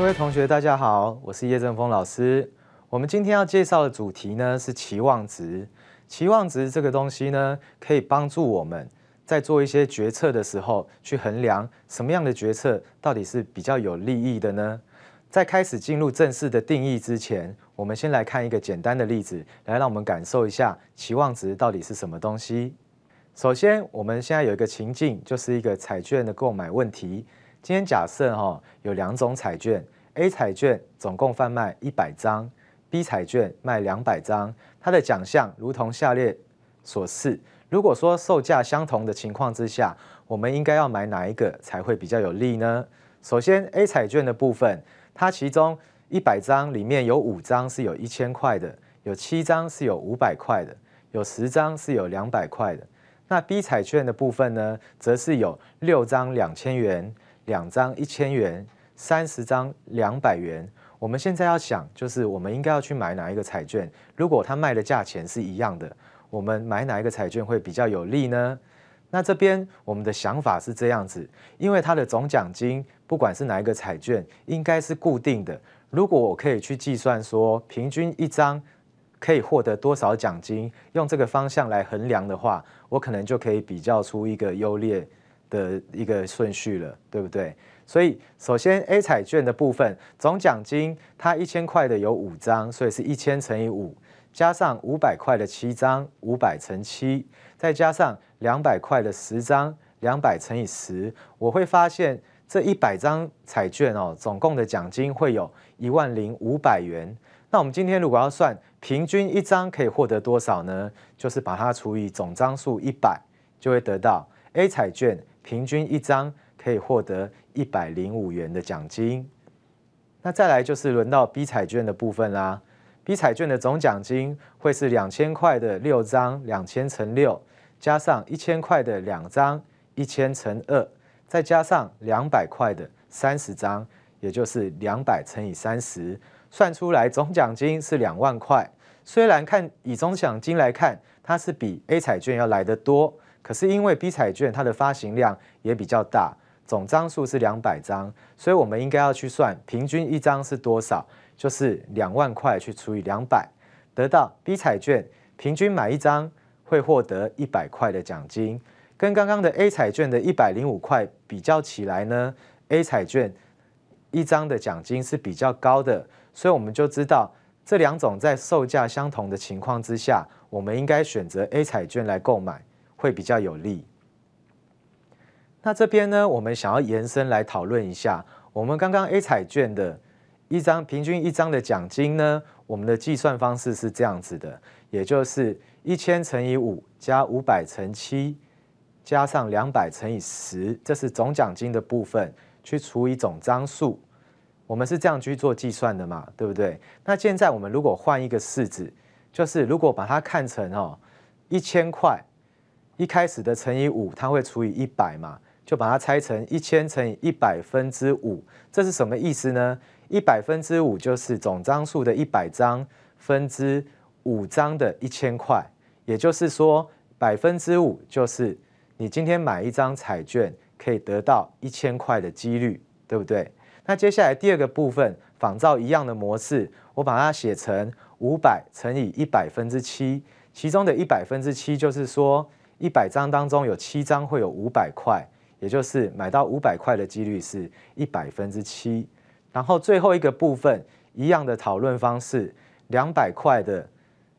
各位同学，大家好，我是叶正峰老师。我们今天要介绍的主题呢是期望值。期望值这个东西呢，可以帮助我们在做一些决策的时候，去衡量什么样的决策到底是比较有利益的呢？在开始进入正式的定义之前，我们先来看一个简单的例子，来让我们感受一下期望值到底是什么东西。首先，我们现在有一个情境，就是一个彩券的购买问题。今天假设哈有两种彩券，A 彩券总共贩卖一百张，B 彩券卖两百张，它的奖项如同下列所示。如果说售价相同的情况之下，我们应该要买哪一个才会比较有利呢？首先 A 彩券的部分，它其中一百张里面有五张是有一千块的，有七张是有五百块的，有十张是有两百块的。那 B 彩券的部分呢，则是有六张两千元。两张一千元，三十张两百元。我们现在要想，就是我们应该要去买哪一个彩券？如果它卖的价钱是一样的，我们买哪一个彩券会比较有利呢？那这边我们的想法是这样子，因为它的总奖金不管是哪一个彩券，应该是固定的。如果我可以去计算说，平均一张可以获得多少奖金，用这个方向来衡量的话，我可能就可以比较出一个优劣。的一个顺序了，对不对？所以首先 A 彩券的部分，总奖金它一千块的有五张，所以是一千乘以五，加上五百块的七张，五百乘七，再加上两百块的十张，两百乘以十，我会发现这一百张彩券哦，总共的奖金会有一万零五百元。那我们今天如果要算平均一张可以获得多少呢？就是把它除以总张数一百，就会得到 A 彩券。平均一张可以获得一百零五元的奖金。那再来就是轮到 B 彩券的部分啦。B 彩券的总奖金会是两千块的六张，两千乘六，加上一千块的两张，一千乘二，再加上两百块的三十张，也就是两百乘以三十，算出来总奖金是两万块。虽然看以总奖金来看，它是比 A 彩券要来的多。可是因为 B 彩券它的发行量也比较大，总张数是两百张，所以我们应该要去算平均一张是多少，就是两万块去除以两百，得到 B 彩券平均买一张会获得一百块的奖金，跟刚刚的 A 彩券的一百零五块比较起来呢，A 彩券一张的奖金是比较高的，所以我们就知道这两种在售价相同的情况之下，我们应该选择 A 彩券来购买。会比较有利。那这边呢，我们想要延伸来讨论一下，我们刚刚 A 彩券的一张平均一张的奖金呢，我们的计算方式是这样子的，也就是一千乘以五加五百乘七加上两百乘以十，这是总奖金的部分去除以总张数，我们是这样去做计算的嘛，对不对？那现在我们如果换一个式子，就是如果把它看成哦一千块。一开始的乘以五，它会除以一百嘛，就把它拆成一千乘以一百分之五。这是什么意思呢？一百分之五就是总张数的一百张分之五张的一千块，也就是说百分之五就是你今天买一张彩券可以得到一千块的几率，对不对？那接下来第二个部分，仿照一样的模式，我把它写成五百乘以一百分之七，其中的一百分之七就是说。一百张当中有七张会有五百块，也就是买到五百块的几率是一百分之七。然后最后一个部分一样的讨论方式，两百块的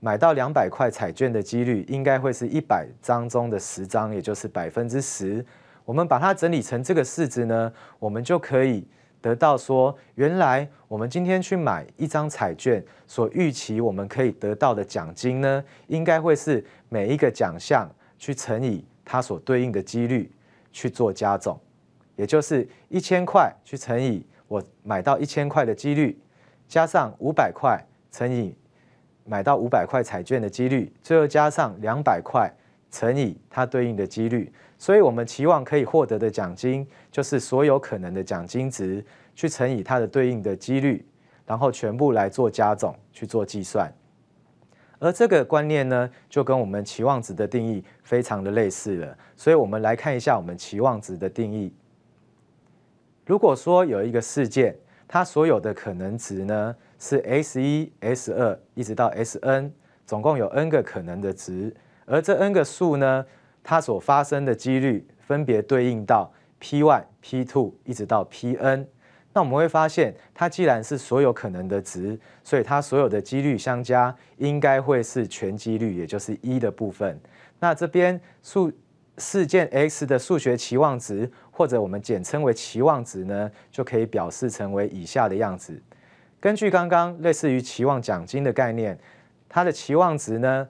买到两百块彩券的几率应该会是一百张中的十张，也就是百分之十。我们把它整理成这个式子呢，我们就可以得到说，原来我们今天去买一张彩券，所预期我们可以得到的奖金呢，应该会是每一个奖项。去乘以它所对应的几率去做加总，也就是一千块去乘以我买到一千块的几率，加上五百块乘以买到五百块彩券的几率，最后加上两百块乘以它对应的几率。所以，我们期望可以获得的奖金就是所有可能的奖金值去乘以它的对应的几率，然后全部来做加总去做计算。而这个观念呢，就跟我们期望值的定义非常的类似了，所以我们来看一下我们期望值的定义。如果说有一个事件，它所有的可能值呢是 s 一、s 二，一直到 s n，总共有 n 个可能的值，而这 n 个数呢，它所发生的几率分别对应到 p one、p two，一直到 p n。那我们会发现，它既然是所有可能的值，所以它所有的几率相加应该会是全几率，也就是一的部分。那这边数事件 X 的数学期望值，或者我们简称为期望值呢，就可以表示成为以下的样子。根据刚刚类似于期望奖金的概念，它的期望值呢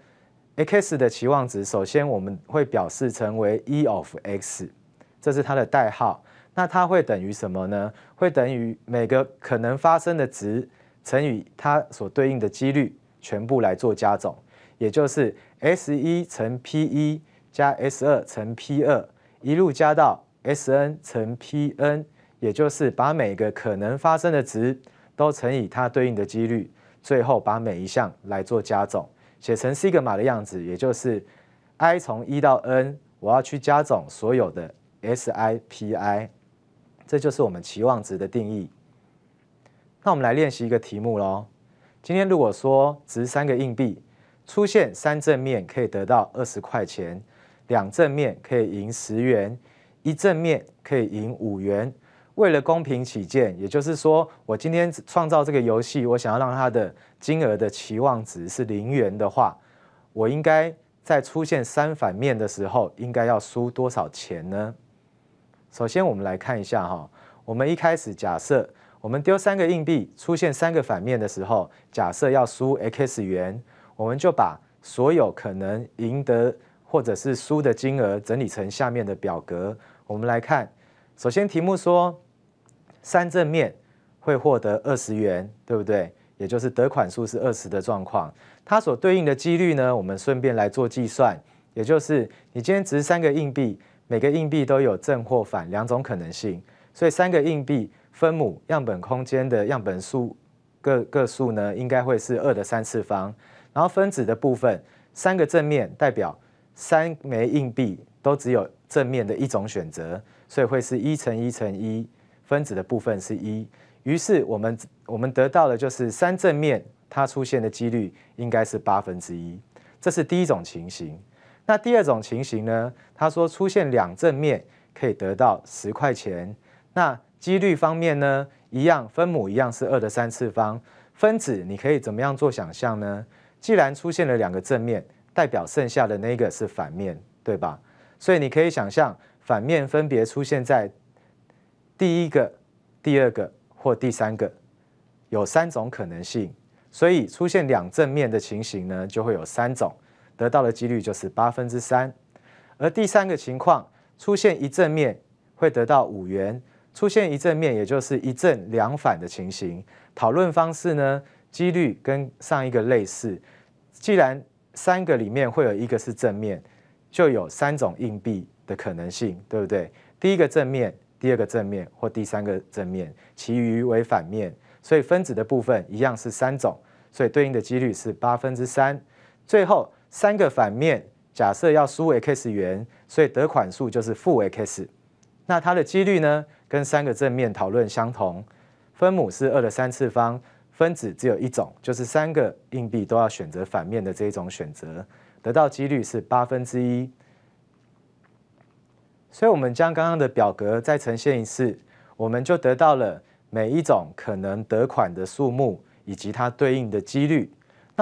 ，X 的期望值，首先我们会表示成为 E of X，这是它的代号。那它会等于什么呢？会等于每个可能发生的值乘以它所对应的几率，全部来做加总，也就是 s 一乘 p 一加 s 二乘 p 二，一路加到 s n 乘 p n，也就是把每个可能发生的值都乘以它对应的几率，最后把每一项来做加总，写成西格玛的样子，也就是 i 从一到 n，我要去加总所有的 s i p i。这就是我们期望值的定义。那我们来练习一个题目喽。今天如果说值三个硬币，出现三正面可以得到二十块钱，两正面可以赢十元，一正面可以赢五元。为了公平起见，也就是说，我今天创造这个游戏，我想要让它的金额的期望值是零元的话，我应该在出现三反面的时候，应该要输多少钱呢？首先，我们来看一下哈。我们一开始假设，我们丢三个硬币出现三个反面的时候，假设要输 x 元，我们就把所有可能赢得或者是输的金额整理成下面的表格。我们来看，首先题目说三正面会获得二十元，对不对？也就是得款数是二十的状况，它所对应的几率呢，我们顺便来做计算，也就是你今天值三个硬币。每个硬币都有正或反两种可能性，所以三个硬币分母样本空间的样本数个个数呢，应该会是二的三次方。然后分子的部分，三个正面代表三枚硬币都只有正面的一种选择，所以会是一乘一乘一，分子的部分是一。于是我们我们得到的就是三正面它出现的几率应该是八分之一，这是第一种情形。那第二种情形呢？他说出现两正面可以得到十块钱。那几率方面呢，一样分母一样是二的三次方，分子你可以怎么样做想象呢？既然出现了两个正面，代表剩下的那个是反面，对吧？所以你可以想象反面分别出现在第一个、第二个或第三个，有三种可能性。所以出现两正面的情形呢，就会有三种。得到的几率就是八分之三，而第三个情况出现一正面会得到五元，出现一正面也就是一正两反的情形。讨论方式呢，几率跟上一个类似。既然三个里面会有一个是正面，就有三种硬币的可能性，对不对？第一个正面，第二个正面或第三个正面，其余为反面。所以分子的部分一样是三种，所以对应的几率是八分之三。最后。三个反面，假设要输 x 元，所以得款数就是负 x。那它的几率呢，跟三个正面讨论相同，分母是二的三次方，分子只有一种，就是三个硬币都要选择反面的这一种选择，得到几率是八分之一。所以我们将刚刚的表格再呈现一次，我们就得到了每一种可能得款的数目以及它对应的几率。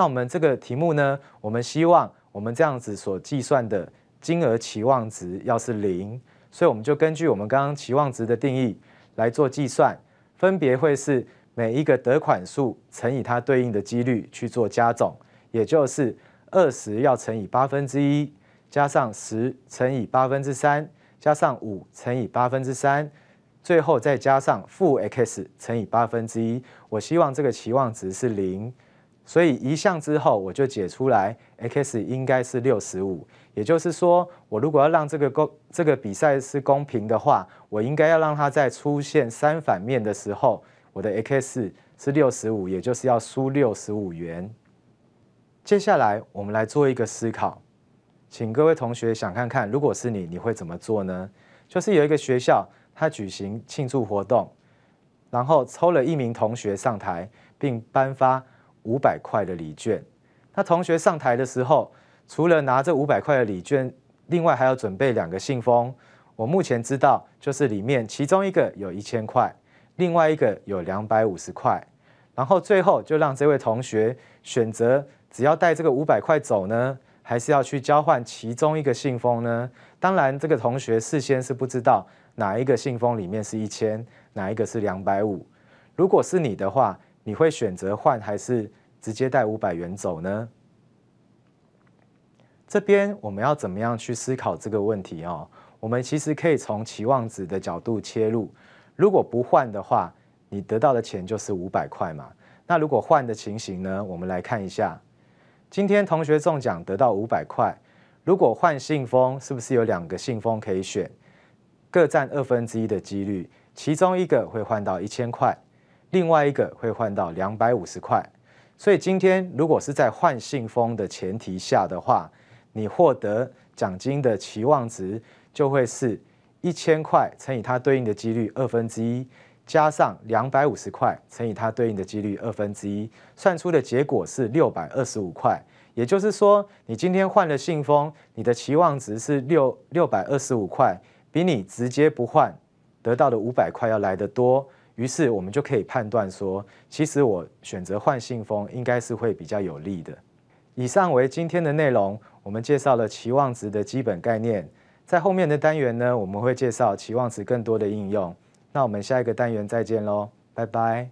那我们这个题目呢？我们希望我们这样子所计算的金额期望值要是零，所以我们就根据我们刚刚期望值的定义来做计算，分别会是每一个得款数乘以它对应的几率去做加总，也就是二十要乘以八分之一，加上十乘以八分之三，加上五乘以八分之三，最后再加上负 x 乘以八分之一。我希望这个期望值是零。所以一项之后，我就解出来，x 应该是六十五。也就是说，我如果要让这个公这个比赛是公平的话，我应该要让它在出现三反面的时候，我的 x 是六十五，也就是要输六十五元。接下来，我们来做一个思考，请各位同学想看看，如果是你，你会怎么做呢？就是有一个学校，它举行庆祝活动，然后抽了一名同学上台，并颁发。五百块的礼券，那同学上台的时候，除了拿这五百块的礼券，另外还要准备两个信封。我目前知道，就是里面其中一个有一千块，另外一个有两百五十块。然后最后就让这位同学选择，只要带这个五百块走呢，还是要去交换其中一个信封呢？当然，这个同学事先是不知道哪一个信封里面是一千，哪一个是两百五。如果是你的话，你会选择换还是直接带五百元走呢？这边我们要怎么样去思考这个问题哦？我们其实可以从期望值的角度切入。如果不换的话，你得到的钱就是五百块嘛。那如果换的情形呢？我们来看一下，今天同学中奖得到五百块，如果换信封，是不是有两个信封可以选，各占二分之一的几率，其中一个会换到一千块。另外一个会换到两百五十块，所以今天如果是在换信封的前提下的话，你获得奖金的期望值就会是一千块乘以它对应的几率二分之一，加上两百五十块乘以它对应的几率二分之一，算出的结果是六百二十五块。也就是说，你今天换了信封，你的期望值是六六百二十五块，比你直接不换得到的五百块要来的多。于是我们就可以判断说，其实我选择换信封应该是会比较有利的。以上为今天的内容，我们介绍了期望值的基本概念。在后面的单元呢，我们会介绍期望值更多的应用。那我们下一个单元再见喽，拜拜。